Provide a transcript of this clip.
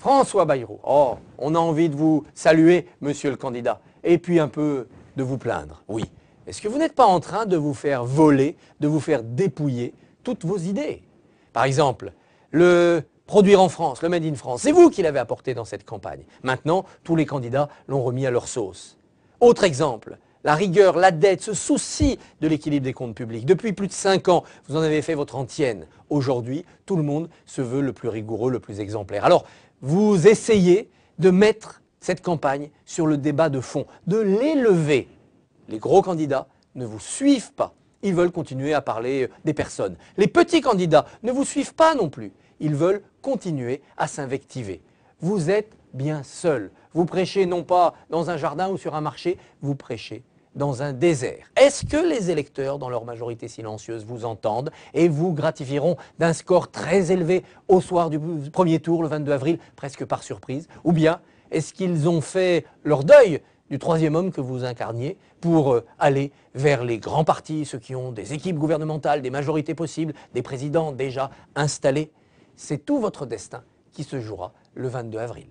François Bayrou. Oh, on a envie de vous saluer, monsieur le candidat, et puis un peu de vous plaindre, oui. Est-ce que vous n'êtes pas en train de vous faire voler, de vous faire dépouiller toutes vos idées Par exemple, le produire en France, le Made in France, c'est vous qui l'avez apporté dans cette campagne. Maintenant, tous les candidats l'ont remis à leur sauce. Autre exemple, la rigueur, la dette, ce souci de l'équilibre des comptes publics. Depuis plus de cinq ans, vous en avez fait votre antienne. Aujourd'hui, tout le monde se veut le plus rigoureux, le plus exemplaire. Alors, vous essayez de mettre cette campagne sur le débat de fond, de l'élever. Les gros candidats ne vous suivent pas. Ils veulent continuer à parler euh, des personnes. Les petits candidats ne vous suivent pas non plus. Ils veulent continuer à s'invectiver. Vous êtes bien seul. Vous prêchez non pas dans un jardin ou sur un marché, vous prêchez dans un désert. Est-ce que les électeurs, dans leur majorité silencieuse, vous entendent et vous gratifieront d'un score très élevé au soir du premier tour, le 22 avril, presque par surprise Ou bien est-ce qu'ils ont fait leur deuil du troisième homme que vous incarniez pour euh, aller vers les grands partis, ceux qui ont des équipes gouvernementales, des majorités possibles, des présidents déjà installés C'est tout votre destin qui se jouera le 22 avril.